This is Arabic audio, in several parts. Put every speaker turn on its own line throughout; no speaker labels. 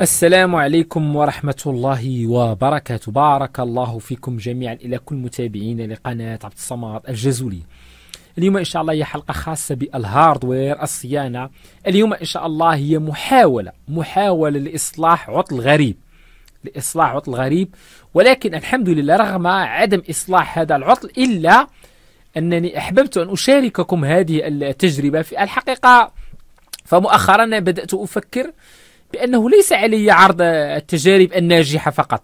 السلام عليكم ورحمة الله وبركاته بارك الله فيكم جميعا إلى كل متابعين لقناة عبد الصمد الجزولي اليوم إن شاء الله هي حلقة خاصة بالهاردوير الصيانة اليوم إن شاء الله هي محاولة محاولة لإصلاح عطل غريب لإصلاح عطل غريب ولكن الحمد لله رغم عدم إصلاح هذا العطل إلا أنني أحببت أن أشارككم هذه التجربة في الحقيقة فمؤخرا بدأت أفكر بأنه ليس علي عرض التجارب الناجحة فقط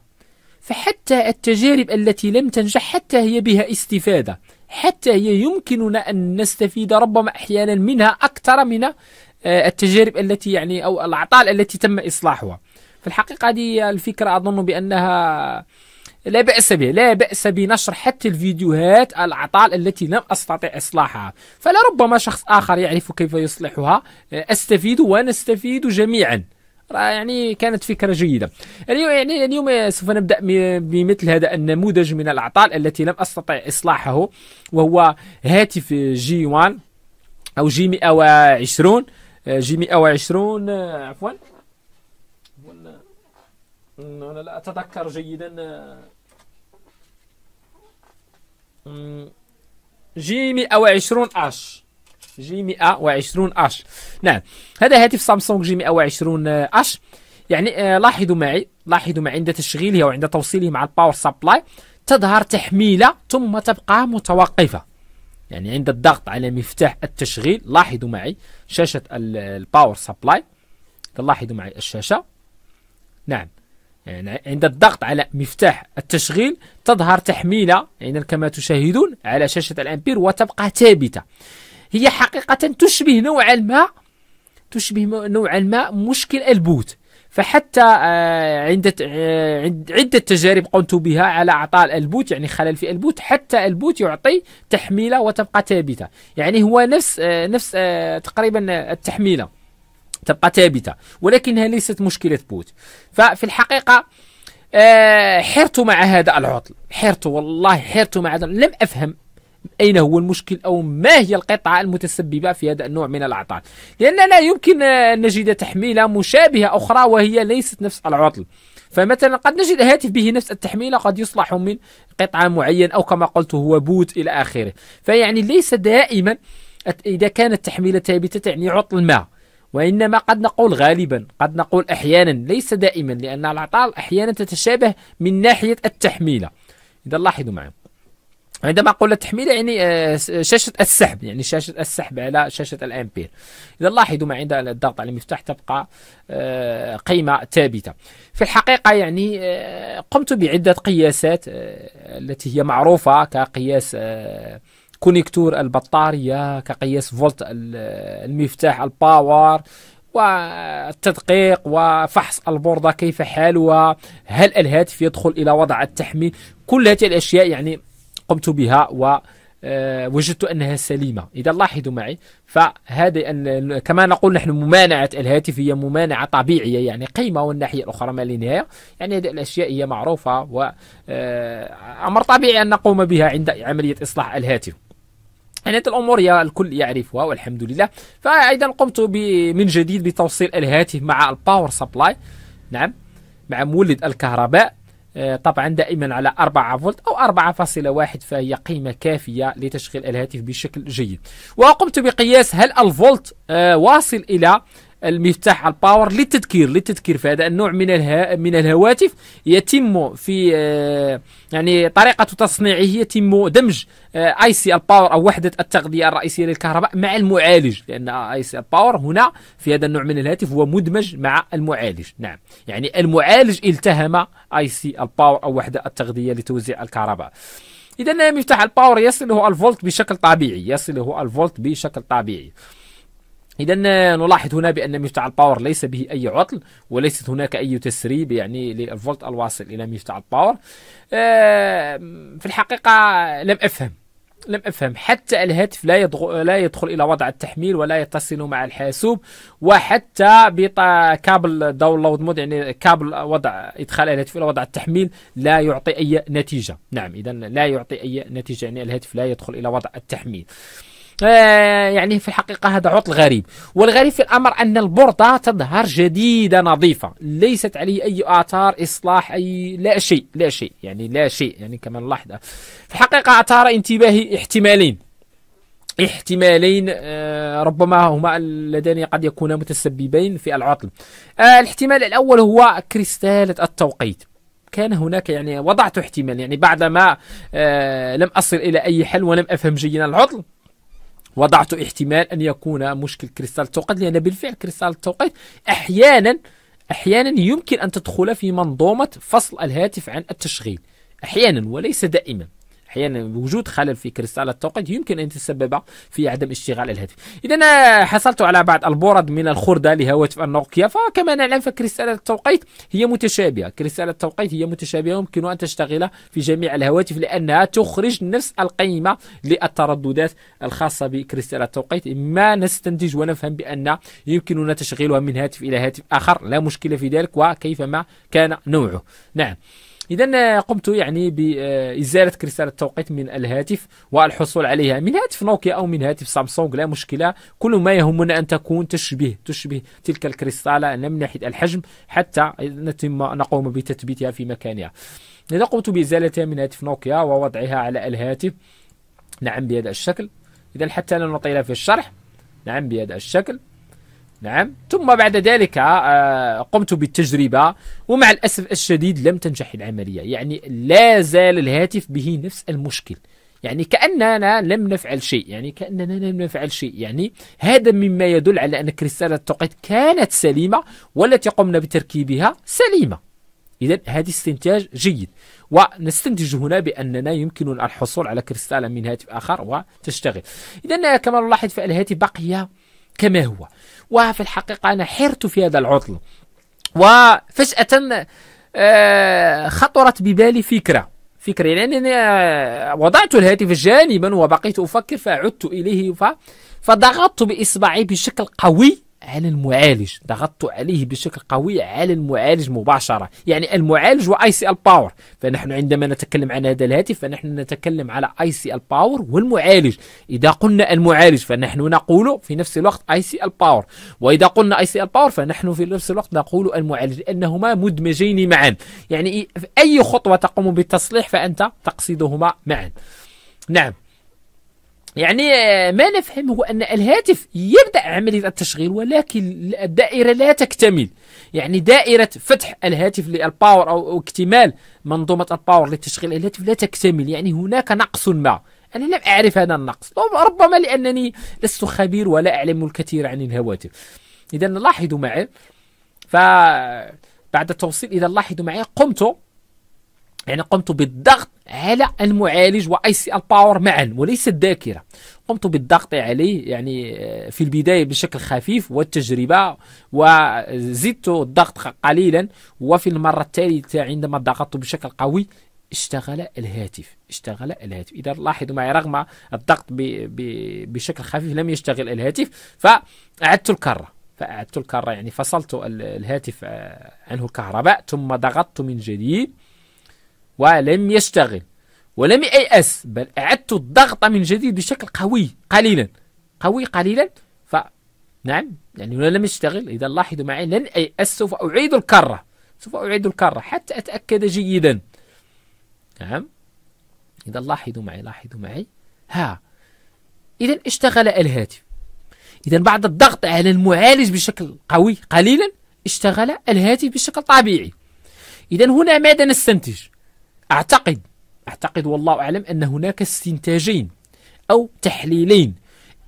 فحتى التجارب التي لم تنجح حتى هي بها استفادة حتى هي يمكننا أن نستفيد ربما أحيانا منها أكثر من آه، التجارب التي يعني أو الأعطال التي تم إصلاحها في الحقيقة هذه الفكرة أظن بأنها لا بأس به لا بأس بنشر حتى الفيديوهات الأعطال التي لم أستطع إصلاحها فلربما شخص آخر يعرف كيف يصلحها آه، أستفيد ونستفيد جميعا راه يعني كانت فكرة جيدة اليوم يعني اليوم سوف نبدأ بمثل هذا النموذج من الأعطال التي لم أستطع إصلاحه وهو هاتف جي 1 أو جي 120 آه، جي 120 آه، عفوا أنا لا أتذكر جيدا آه. جي 120 اش جي 120 اش نعم هذا هاتف سامسونج جي 120 اش يعني آه، لاحظوا معي لاحظوا معي عند تشغيله وعند توصيله مع الباور سبلاي تظهر تحميلة ثم تبقى متوقفة يعني عند الضغط على مفتاح التشغيل لاحظوا معي شاشة الباور سبلاي لاحظوا معي الشاشة نعم يعني عند الضغط على مفتاح التشغيل تظهر تحميلة يعني كما تشاهدون على شاشة الأمبير وتبقى ثابتة هي حقيقة تشبه نوعا ما تشبه نوعا ما مشكل البوت فحتى آه، آه، عند عدة تجارب قمت بها على أعطاء البوت يعني خلل في البوت حتى البوت يعطي تحميلة وتبقى ثابتة يعني هو نفس آه، نفس تقريبا التحميلة تبقى ثابتة ولكنها ليست مشكلة بوت ففي الحقيقة حرت مع هذا العطل حرت والله حرت مع هذا لم أفهم أين هو المشكل أو ما هي القطعة المتسببة في هذا النوع من الأعطال لأننا لا يمكن أن نجد تحميلة مشابهة أخرى وهي ليست نفس العطل فمثلا قد نجد هاتف به نفس التحميلة قد يصلح من قطعة معين أو كما قلت هو بوت إلى آخره فيعني ليس دائما إذا كانت تحميلة ثابتة تعني عطل ما وإنما قد نقول غالبا قد نقول أحيانا ليس دائما لأن الأعطال أحيانا تتشابه من ناحية التحميلة إذا لاحظوا معي عندما اقول التحميل يعني آه، شاشه السحب يعني شاشه السحب على شاشه الامبير اذا لاحظوا ما عند الضغط على المفتاح تبقى آه، قيمه ثابته في الحقيقه يعني آه، قمت بعده قياسات التي هي معروفه كقياس كونيكتور البطاريه كقياس فولت المفتاح الباور والتدقيق وفحص البوردة كيف حالها هل الهاتف يدخل إلى وضع التحميل كل هذه الأشياء يعني قمت بها و آه، وجدت انها سليمه اذا لاحظوا معي فهذه أن كما نقول نحن ممانعه الهاتف هي ممانعه طبيعيه يعني قيمه والناحيه الاخرى ما لنهايه يعني هذه الاشياء هي معروفه وامر آه، طبيعي ان نقوم بها عند عمليه اصلاح الهاتف يعني هذه الامور هي الكل يعرفها والحمد لله فايضا قمت من جديد بتوصيل الهاتف مع الباور سبلاي نعم مع مولد الكهرباء آه، طبعا دائما على 4 فولت أو 4.1 فهي قيمة كافية لتشغيل الهاتف بشكل جيد وقمت بقياس هل الفولت آه، واصل إلى المفتاح الباور للتذكير للتذكير فهذا النوع من الها من الهواتف يتم في آه، يعني طريقه تصنيعه يتم دمج اي سي الباور او وحده التغذيه الرئيسيه للكهرباء مع المعالج لان اي سي الباور هنا في هذا النوع من الهاتف هو مدمج مع المعالج نعم يعني المعالج التهم اي سي الباور او وحده التغذيه لتوزيع الكهرباء اذا مفتاح الباور يصله الفولت بشكل طبيعي يصله الفولت بشكل طبيعي إذا نلاحظ هنا بأن مفتاح الباور ليس به أي عطل وليست هناك أي تسريب يعني للفولت الواصل إلى مفتاح الباور آه، في الحقيقة لم أفهم لم افهم حتى الهاتف لا يدخل لا يدخل الى وضع التحميل ولا يتصل مع الحاسوب وحتى كابل داونلود مود يعني كابل وضع ادخال الهاتف الى وضع التحميل لا يعطي اي نتيجه نعم اذا لا يعطي اي نتيجه يعني الهاتف لا يدخل الى وضع التحميل آه، يعني في الحقيقة هذا عطل غريب والغريب في الأمر أن البوردة تظهر جديدة نظيفة ليست عليه أي آثار إصلاح أي لا شيء لا شيء يعني لا شيء يعني كما نلاحظ في الحقيقة أثار انتباهي احتمالين احتمالين آه، ربما هما اللذان قد يكونا متسببين في العطل آه، الاحتمال الأول هو كريستالة التوقيت كان هناك يعني وضعت احتمال يعني بعدما لم أصل إلى أي حل ولم أفهم جيدا العطل وضعت احتمال أن يكون مشكل كريستال التوقيت لأن بالفعل كريستال التوقيت أحيانا أحيانا يمكن أن تدخل في منظومة فصل الهاتف عن التشغيل أحيانا وليس دائما احيانا بوجود خلل في كريستال التوقيت يمكن ان تسبب في عدم اشتغال الهاتف اذا آه، حصلت على بعض البورد من الخرده لهواتف النوكيا فكما نعلم فكريستال التوقيت هي متشابهه كريستال التوقيت هي متشابهه يمكن ان تشتغل في جميع الهواتف لانها تخرج نفس القيمه للترددات الخاصه بكريستال التوقيت ما نستنتج ونفهم بان يمكننا تشغيلها من هاتف الى هاتف اخر لا مشكله في ذلك وكيفما كان نوعه نعم اذا آه، قمت يعني بازاله كريستال التوقيت من الهاتف والحصول عليها من هاتف نوكيا او من هاتف سامسونج لا مشكله كل ما يهمنا ان تكون تشبه تشبه تلك الكريستاله من ناحيه الحجم حتى نتم نقوم بتثبيتها في مكانها اذا قمت بازالتها من هاتف نوكيا ووضعها على الهاتف نعم بهذا الشكل اذا حتى لا نطيل في الشرح نعم بهذا الشكل نعم ثم بعد ذلك آه، قمت بالتجربة ومع الأسف الشديد لم تنجح العملية يعني لا زال الهاتف به نفس المشكل يعني كأننا لم نفعل شيء يعني كأننا لم نفعل شيء يعني هذا مما يدل على أن كريستالة التوقيت كانت سليمة والتي قمنا بتركيبها سليمة إذا هذا استنتاج جيد ونستنتج هنا بأننا يمكننا الحصول على كريستالة من هاتف آخر وتشتغل إذا كما نلاحظ فالهاتف بقي كما هو وفي الحقيقة أنا حرت في هذا العطل وفجأة آه، خطرت ببالي فكرة فكرة لأنني يعني وضعت الهاتف جانبا وبقيت أفكر فعدت إليه فضغطت بإصبعي بشكل قوي على المعالج ضغطت عليه بشكل قوي على المعالج مباشرة يعني المعالج واي سي ال باور فنحن عندما نتكلم عن هذا الهاتف فنحن نتكلم على اي سي ال باور والمعالج إذا قلنا المعالج فنحن نقول في نفس الوقت اي سي ال باور وإذا قلنا اي سي ال باور فنحن في نفس الوقت نقول المعالج لأنهما مدمجين معا يعني أي خطوة تقوم بالتصليح فأنت تقصدهما معا نعم يعني ما نفهم هو أن الهاتف يبدأ عملية التشغيل ولكن الدائرة لا تكتمل يعني دائرة فتح الهاتف للباور أو اكتمال منظومة الباور لتشغيل الهاتف لا تكتمل يعني هناك نقص ما أنا لم أعرف هذا النقص ربما لأنني لست خبير ولا أعلم الكثير عن الهواتف إذا لاحظوا معي ف بعد التوصيل إذا لاحظوا معي قمت يعني قمت بالضغط على المعالج واي سي الباور معا وليس الذاكره قمت بالضغط عليه يعني آه، في البدايه بشكل خفيف والتجربه وزدت الضغط قليلا وفي المره الثالثه عندما ضغطت بشكل قوي اشتغل الهاتف اشتغل الهاتف اذا لاحظوا معي رغم الضغط ب... ب... بشكل خفيف لم يشتغل الهاتف فاعدت الكره فاعدت الكره يعني فصلت الهاتف آه، عنه الكهرباء ثم ضغطت من جديد ولم يشتغل ولم ييأس بل أعدت الضغط من جديد بشكل قوي قليلا قوي قليلا ف نعم يعني هنا لم يشتغل إذا لاحظوا معي لن أيأس سوف أعيد الكرة سوف أعيد الكرة حتى أتأكد جيدا نعم إذا لاحظوا معي لاحظوا معي ها إذا اشتغل الهاتف إذا بعد الضغط على المعالج بشكل قوي قليلا اشتغل الهاتف بشكل طبيعي إذا هنا ماذا نستنتج أعتقد أعتقد والله أعلم أن هناك استنتاجين أو تحليلين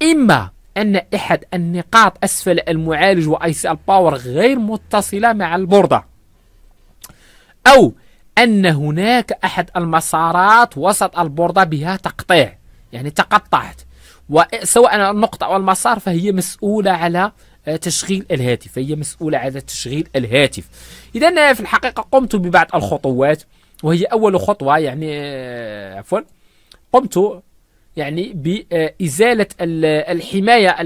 إما أن أحد النقاط أسفل المعالج وآي سي الباور غير متصلة مع البوردة أو أن هناك أحد المسارات وسط البوردة بها تقطيع يعني تقطعت وسواء النقطة أو المسار فهي مسؤولة على آه، تشغيل الهاتف فهي مسؤولة على تشغيل الهاتف إذا آه، في الحقيقة قمت ببعض الخطوات وهي أول خطوة يعني عفوا قمت يعني بإزالة الحماية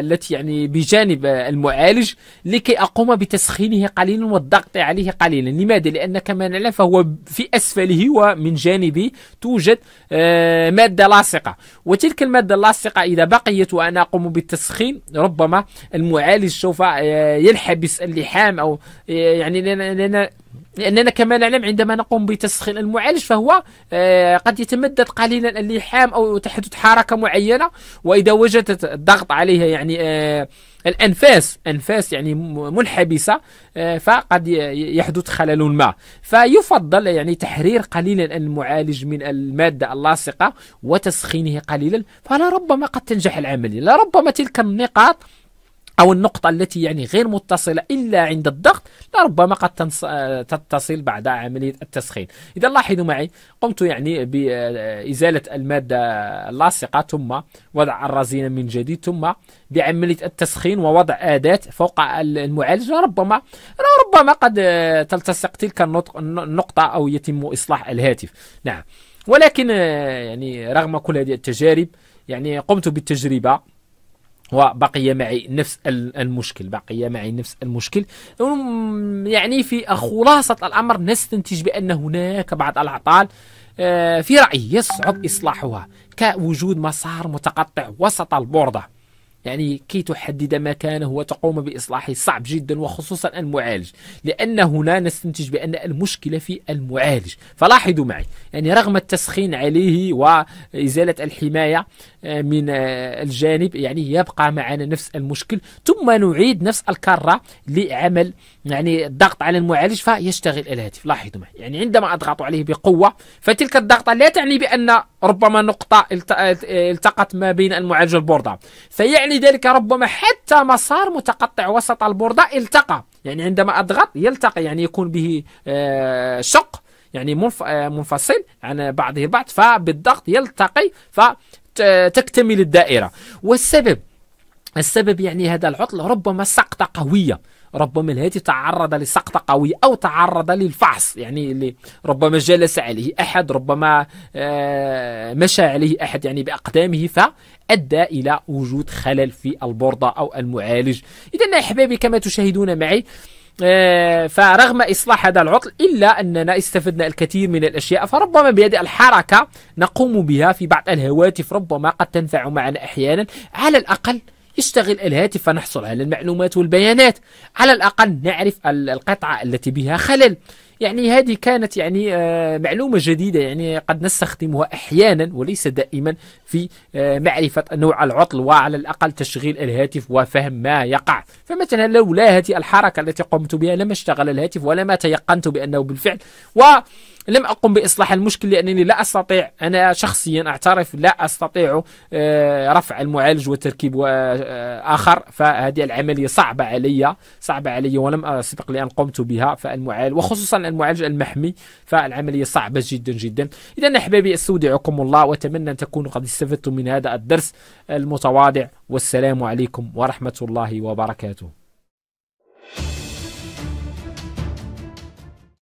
التي يعني بجانب المعالج لكي أقوم بتسخينه قليلا والضغط عليه قليلا لماذا؟ لأن كما نعلم فهو في أسفله ومن جانبه توجد آه، مادة لاصقة وتلك المادة اللاصقة إذا بقيت وأنا أقوم بالتسخين ربما المعالج سوف آه، ينحبس اللحام أو آه، يعني لأن لأننا كما نعلم عندما نقوم بتسخين المعالج فهو آه، قد يتمدد قليلا اللحام أو تحدث حركة معينة وإذا وجدت الضغط عليها يعني آه، الأنفاس أنفاس يعني منحبسة آه، فقد يحدث خلل ما فيفضل يعني تحرير قليلا المعالج من المادة اللاصقة وتسخينه قليلا فلربما قد تنجح العملية لربما تلك النقاط أو النقطة التي يعني غير متصلة إلا عند الضغط لربما قد تنص... آه، تتصل بعد عملية التسخين إذا لاحظوا معي قمت يعني بإزالة المادة اللاصقة ثم وضع الرزينة من جديد ثم بعملية التسخين ووضع أداة فوق المعالج ربما ربما قد آه، تلتصق تلك النقطة أو يتم إصلاح الهاتف نعم ولكن آه، يعني رغم كل هذه التجارب يعني قمت بالتجربة وبقي معي نفس المشكل بقي معي نفس المشكل يعني في خلاصة الأمر نستنتج بأن هناك بعض الأعطال آه، في رأيي يصعب إصلاحها كوجود مسار متقطع وسط البوردة يعني كي تحدد مكانه وتقوم بإصلاحه صعب جدا وخصوصا المعالج لأن هنا نستنتج بأن المشكلة في المعالج فلاحظوا معي يعني رغم التسخين عليه وإزالة الحماية آه، من آه، الجانب يعني يبقى معنا نفس المشكل ثم نعيد نفس الكرة لعمل يعني الضغط على المعالج فيشتغل الهاتف لاحظوا معي يعني عندما أضغط عليه بقوة فتلك الضغطة لا تعني بأن ربما نقطة آه، التقت ما بين المعالج والبوردة فيعني ولذلك ربما حتى مسار متقطع وسط البوردة التقى يعني عندما أضغط يلتقي يعني يكون به آه، شق يعني آه، منفصل عن بعضه البعض فبالضغط يلتقي فتكتمل الدائرة والسبب السبب يعني هذا العطل ربما سقطة قوية ربما الهاتف تعرض لسقطة قوية أو تعرض للفحص يعني ربما جلس عليه أحد ربما آه، مشى عليه أحد يعني بأقدامه فأدى إلى وجود خلل في البوردة أو المعالج إذا أحبابي كما تشاهدون معي آه، فرغم إصلاح هذا العطل إلا أننا استفدنا الكثير من الأشياء فربما بهذه الحركة نقوم بها في بعض الهواتف ربما قد تنفع معنا أحيانا على الأقل يشتغل الهاتف فنحصل على المعلومات والبيانات على الأقل نعرف القطعة التي بها خلل يعني هذه كانت يعني آه، معلومة جديدة يعني قد نستخدمها أحيانا وليس دائما في آه، معرفة نوع العطل وعلى الأقل تشغيل الهاتف وفهم ما يقع فمثلا لولا هذه الحركة التي قمت بها لما اشتغل الهاتف ولما تيقنت بأنه بالفعل و لم أقم بإصلاح المشكل لأنني لا أستطيع أنا شخصيا أعترف لا أستطيع آه، رفع المعالج وتركيب آخر فهذه العملية صعبة علي صعبة علي ولم أسبق لي أن قمت بها فالمعالج وخصوصا المعالج المحمي فالعملية صعبة جدا جدا إذا أحبابي أستودعكم الله وأتمنى أن تكونوا قد استفدتم من هذا الدرس المتواضع والسلام عليكم ورحمة الله وبركاته